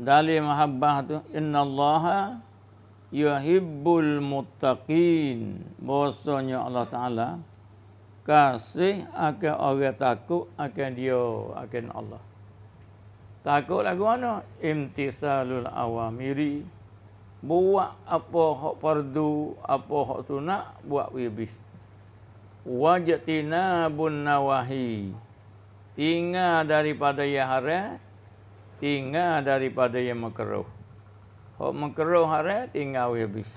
dalil mahabbah tu Allaha yuhibbul muttaqin bahwasanya Allah taala kasih akan orang takut akan dia akan Allah takut lagu mana imtisalul awamiri buat apa hak fardu apa hak sunat buat wibis Wajatina bun nawahi tinggal daripada yang tinggal daripada yang makruh. Hok makruh hari tinggal we habis.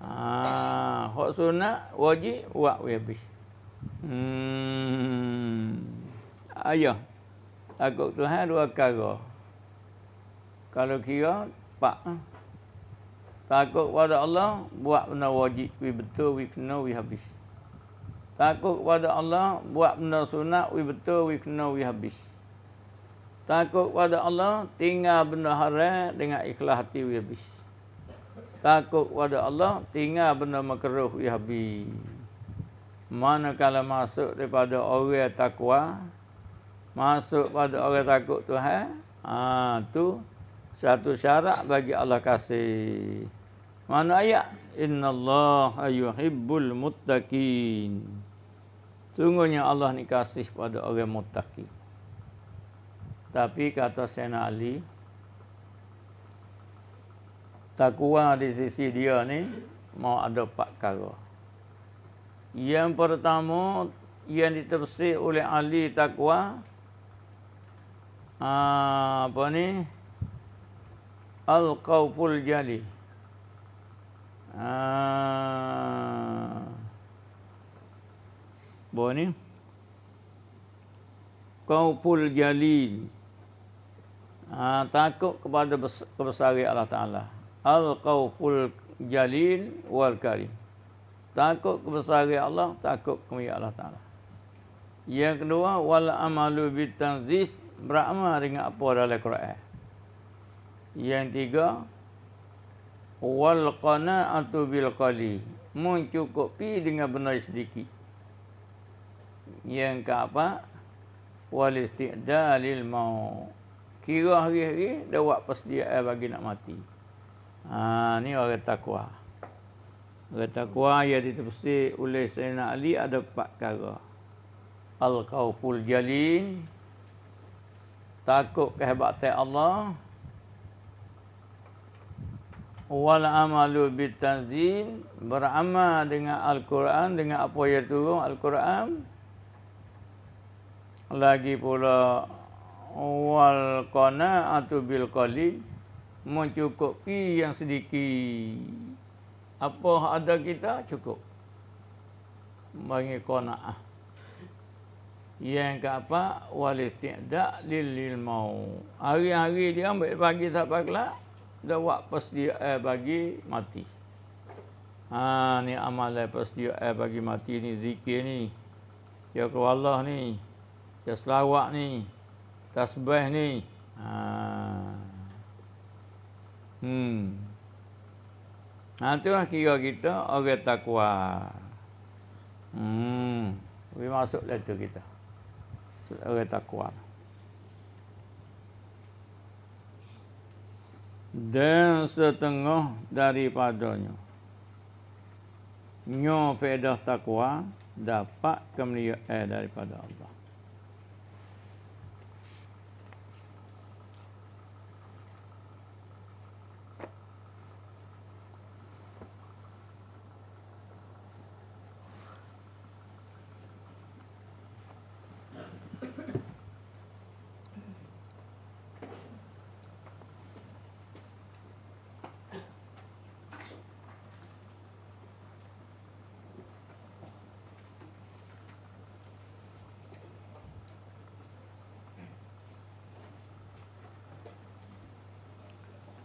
Ah, hok sunat wajib buat we habis. Hmm. Ayo. Takut Tuhan dua kali. Kalau kira pak. Takut kepada Allah buat benda wajib we betul we kena we habis. Takut kepada Allah buat benda sunat we betul we kena we habis. Takut pada Allah, tinggal benda haram dengan ikhlas hati we habis. Takut pada Allah, tinggal benda makruh we habis. Manakala masuk daripada orang takwa, masuk pada orang takut Tuhan, ah tu satu syarat bagi Allah kasih. Mana ayat? Inna Allah yuhibbul muttaqin. Sungguhnya Allah ni kasih pada orang muttaqin. Tapi kata Sena Ali takwa di sisi dia ni Mau ada empat kara Yang pertama Yang diterusi oleh Ali Takwa ah, Apa ni Al-Qawful Jali ah, Apa ni Qawful Jali Jali ha, takut kepada kebesaran Allah Taala al-qauful jalil wal karim takut kebesaran Allah takut kemuliaan Allah Taala yang kedua wal amalu bitanzis beramal dengan apa dalam Quran yang tiga wal qanaatu bil qali mencukupi dengan benda sedikit yang keempat wal istidalil maut kira hari-hari dia buat persediaan bagi nak mati. Ha ni orang takwa. Orang takwa yang ditepsi oleh Sayyidina Ali ada empat perkara. Al-khauful jalin takut kehebatan Allah wal amalu bitanzin beramal dengan al-Quran dengan apa yang turun al-Quran lagi pula wal qanaatu bil qalil mencukupi yang sedikit apa ada kita cukup bagi qanaah yang ke apa wal istidak lil ilmu hari-hari dia ambil pagi tak pagilah dah wak pas dia eh, bagi mati ha ni amal pas dia eh, bagi mati ni zikir ni ya Allah ni dia selawat ni tasbih ni. Ha. Hmm. Nanti ha, lah kira kita orang takwa. Hmm. Tapi masuk letter lah kita. Orang takwa. Dan setengah daripadanya. Nyo fedah takwa dapat kemuliaan daripada Allah.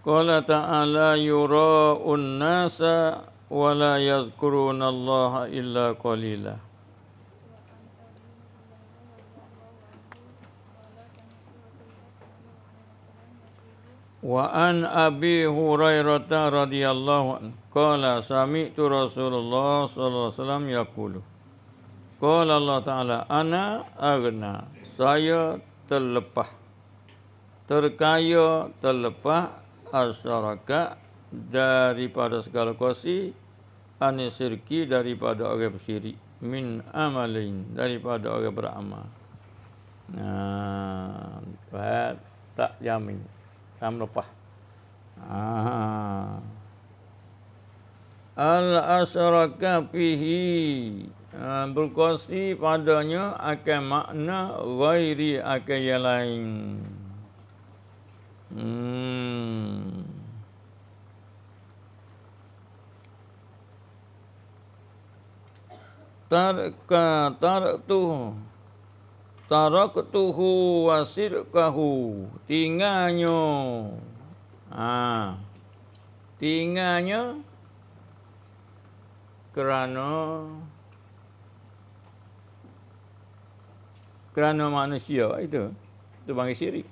قال تعالى يراؤون الناس ولا يذكرون الله الا قليلا وعن ابي هريره رضي الله عنه قال سمعت رسول الله صلى الله عليه وسلم يقول قال الله تعالى انا اغنى saya terlepas terkaya terlepas asyaraka daripada segala kuasi anisirki daripada orang bersyirik min amalin daripada orang beramal nah tak jamin tak lupa ah. al asyaraka fihi ah, berkuasi padanya akan makna ghairi akan yang lain Hmm. Tarka taraktu taraktuhu wasirkahu tinganyo ha tinganyo kerana kerana manusia itu tu panggil syirik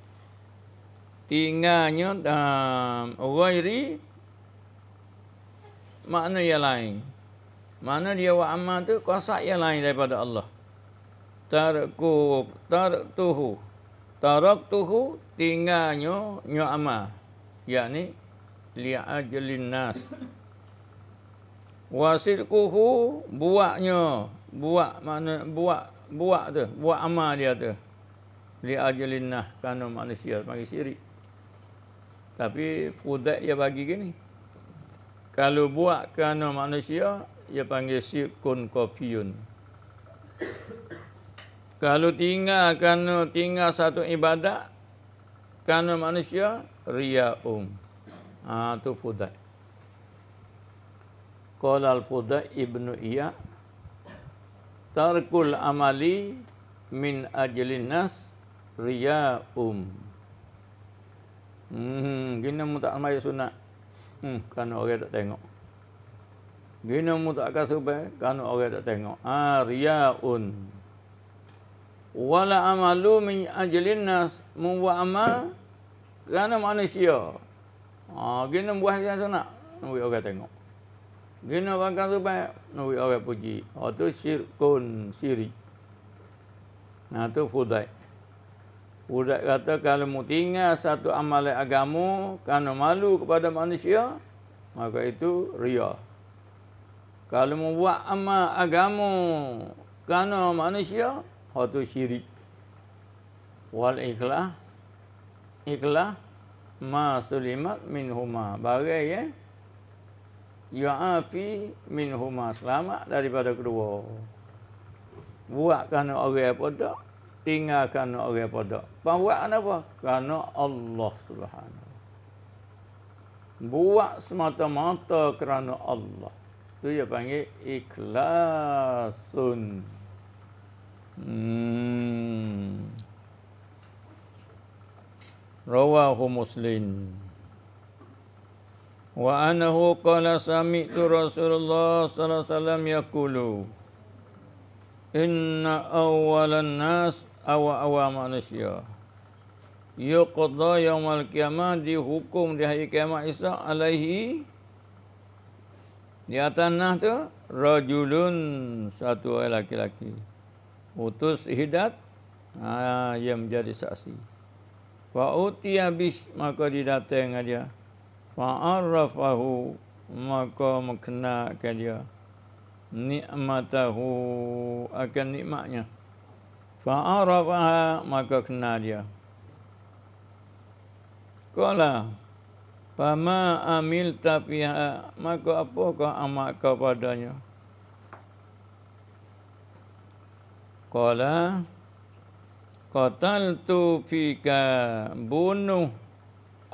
tinggalnya dan ah, uh, ghairi makna yang lain mana dia wa amma tu kuasa yang lain daripada Allah tarku tartuhu taraktuhu tinggalnya nyu amma yakni li ajlin nas wasidquhu buatnya buat makna buat buat tu buat amal dia tu li ajlin nas kerana manusia bagi sirik tapi produk dia bagi gini. Kalau buat kerana manusia, dia panggil syirk kun Kalau tinggal kerana tinggal satu ibadat, kerana manusia, riya'um. Ha, itu fudat. Qalal fudat ibnu iya. Tarkul amali min ajlin nas riya'um. Hmm, gini mu tak mai sunat. Hmm, kan orang tak tengok. Gini mu tak kasupe, kan orang tak tengok. Ah, riyaun. Wala amalu min ajlin nas membuat amal kerana manusia. Ah, gini buah yang sunat, nuri orang tengok. Gini bangka supe, nuri orang puji. Oh tu syirkun, syirik. Nah tu fudai. Budak kata kalau mu tinggal satu amalan agama kerana malu kepada manusia, maka itu riya. Kalau mu buat amal agama kerana manusia, itu syirik. Wal ikhlas ikhlas ma sulimat min huma Bagai eh? ya yu'afi min huma selamat daripada kedua buat kerana orang apa tak tinggalkan orang pada. Buat apa? Karena Allah Subhanahu. Buat semata-mata kerana Allah. tu dia panggil ikhlasun. Hmm. Rawahu Muslim. Wa anahu qala sami'tu Rasulullah sallallahu alaihi wasallam yaqulu Inna awwalan nas awak-awak manusia. Yuqadha yawmal qiyamah dihukum di hari kiamat Isa alaihi di atas nah tu rajulun satu orang laki-laki utus hidat ha, yang menjadi saksi fa utiya bis maka didatang dia fa arrafahu maka mengenalkan dia nikmatahu akan nikmatnya Fa'arafaha maka kenal dia. Qala Fama amil tapiha maka apa kau amak kau padanya? Kala kotal tu fika bunuh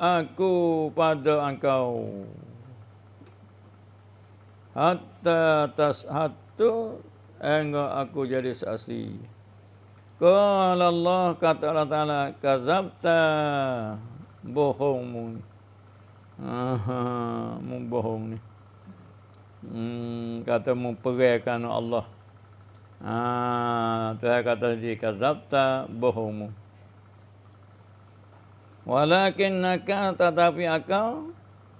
aku pada engkau. Hatta tas hatu engkau aku jadi saksi. Qala Allah kata Allah Ta'ala Kazabta Bohongmu Mu bohong ni hmm, Kata mu perikan Allah Ah, ha, kata di kazabta bohongmu. Walakin naka tetapi akau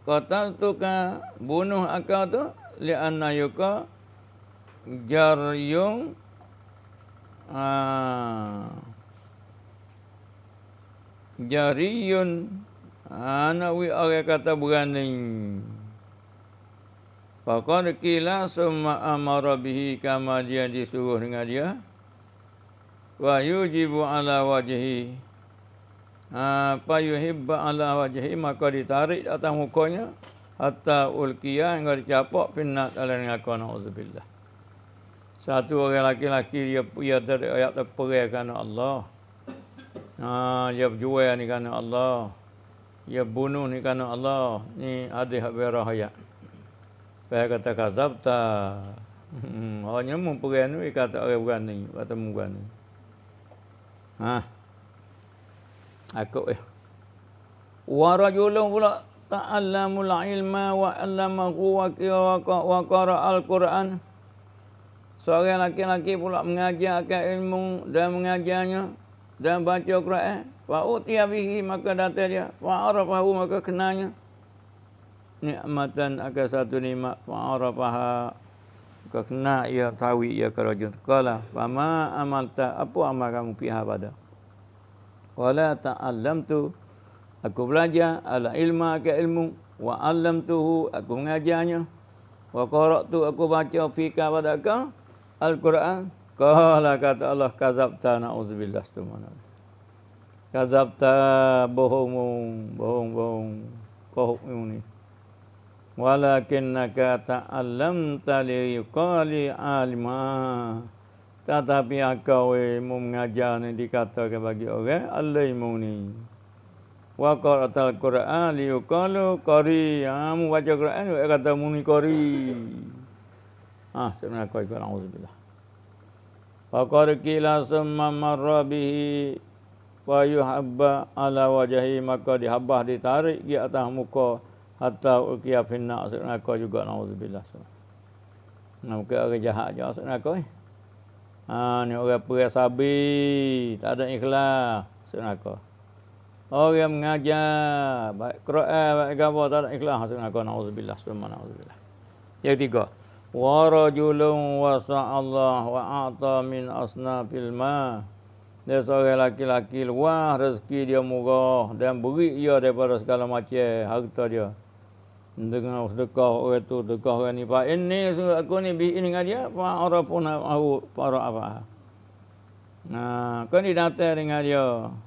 kotal tuka bunuh akau tu li anayuka jaryung Ah. jariun anak ah, wi are kata beraning Pakar qila summa amara bihi kama dia disuruh dengan dia wa yujibu ala wajhi apa ah, yuhibba ala wajhi maka ditarik atas mukanya hatta ulqiya hingga dicapak pinat ala ngakon auzubillah satu orang laki-laki dia dia ter, dia terperai kerana Allah. Ha, dia berjual ni kerana Allah. Dia bunuh ni kerana Allah. Ni hadis habis rahayat. Saya kata kazab tak. Hanya hmm, memperai ni kata orang berani. Kata berani. Ha. Aku eh. Warajulun pula ta'allamul ilma wa allamahu wa qira'a al-Quran. al quran seorang laki-laki pula mengajarkan ilmu dan mengajarnya dan baca Al-Quran. Fa'utia bihi maka datang dia. Fa'arafahu maka kenanya. nikmatan aga satu nikmat. Fa'arafaha. Maka kena ia tahu ia kerajaan. Kala. Fama amalta. Apa amal kamu pihak pada? Wala ta'allam tu. Aku belajar ala ilma ke ilmu. Wa'allam tuhu. Aku mengajarnya. Wa korak tu aku baca fika pada kau. Al-Quran Kala kata Allah Kazabta na'udzubillah Kazabta bohongmu Bohong bohong Kohukmu ni Walakinnaka ta'allam tali yukali alima Tetapi akau mu mengajar ni dikatakan bagi orang Alimu ni Wa qarata al-Quran li yuqalu qari. Ah, baca Quran dia kata muni Ah, ha, terima kasih kepada Allah Subhanahu Faqad qila summa marra bihi wa yuhabba ala wajhi maka dihabbah ditarik di atas muka hatta uqiya finna asna ko juga naudzubillah so nah muka orang jahat je asna kau. eh ha ni orang perai sabi tak ada ikhlas asna ko orang yang mengajar baik Quran baik gambar tak ada ikhlas asna naudzubillah so naudzubillah yang ketiga wa rajulun wasa'allah wa a'ta min asnafil ma dia seorang laki-laki luah rezeki dia murah dan beri dia daripada segala macam harta dia dengan sedekah orang tu sedekah orang ni fa inni sungguh aku ni bi ini dengan dia fa arafuna au para apa nah kau ni datang dengan dia